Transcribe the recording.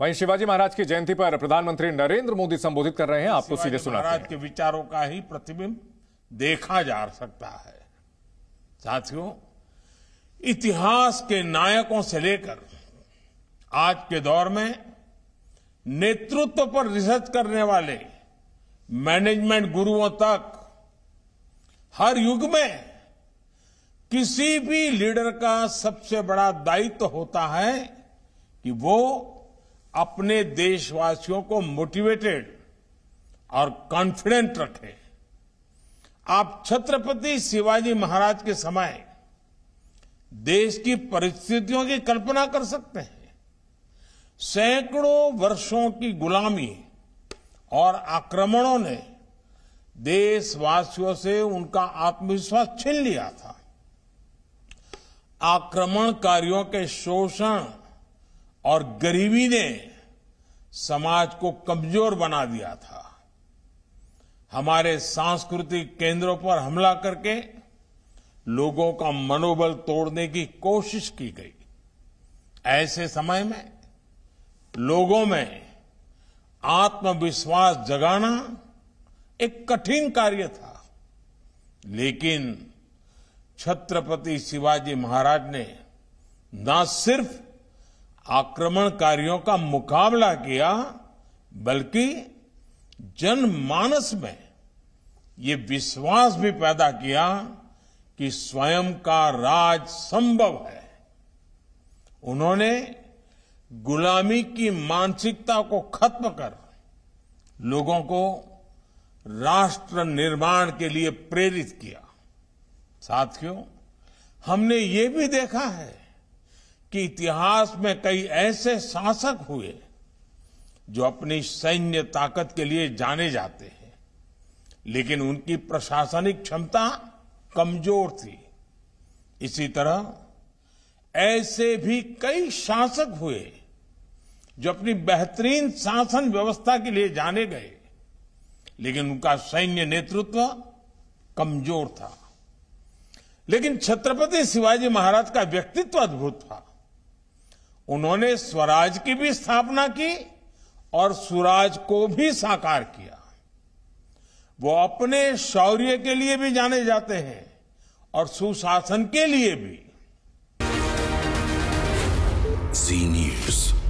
वहीं शिवाजी महाराज की जयंती पर प्रधानमंत्री नरेंद्र मोदी संबोधित कर रहे हैं आपको सीधे सुना महाराज के विचारों का ही प्रतिबिंब देखा जा सकता है साथियों इतिहास के नायकों से लेकर आज के दौर में नेतृत्व पर रिसर्च करने वाले मैनेजमेंट गुरुओं तक हर युग में किसी भी लीडर का सबसे बड़ा दायित्व तो होता है कि वो अपने देशवासियों को मोटिवेटेड और कॉन्फिडेंट रखें आप छत्रपति शिवाजी महाराज के समय देश की परिस्थितियों की कल्पना कर सकते हैं सैकड़ों वर्षों की गुलामी और आक्रमणों ने देशवासियों से उनका आत्मविश्वास छीन लिया था आक्रमणकारियों के शोषण और गरीबी ने समाज को कमजोर बना दिया था हमारे सांस्कृतिक केंद्रों पर हमला करके लोगों का मनोबल तोड़ने की कोशिश की गई ऐसे समय में लोगों में आत्मविश्वास जगाना एक कठिन कार्य था लेकिन छत्रपति शिवाजी महाराज ने न सिर्फ आक्रमणकारियों का मुकाबला किया बल्कि जनमानस में ये विश्वास भी पैदा किया कि स्वयं का राज संभव है उन्होंने गुलामी की मानसिकता को खत्म कर लोगों को राष्ट्र निर्माण के लिए प्रेरित किया साथियों हमने ये भी देखा है कि इतिहास में कई ऐसे शासक हुए जो अपनी सैन्य ताकत के लिए जाने जाते हैं लेकिन उनकी प्रशासनिक क्षमता कमजोर थी इसी तरह ऐसे भी कई शासक हुए जो अपनी बेहतरीन शासन व्यवस्था के लिए जाने गए लेकिन उनका सैन्य नेतृत्व कमजोर था लेकिन छत्रपति शिवाजी महाराज का व्यक्तित्व अद्भुत था उन्होंने स्वराज की भी स्थापना की और स्वराज को भी साकार किया वो अपने शौर्य के लिए भी जाने जाते हैं और सुशासन के लिए भी जी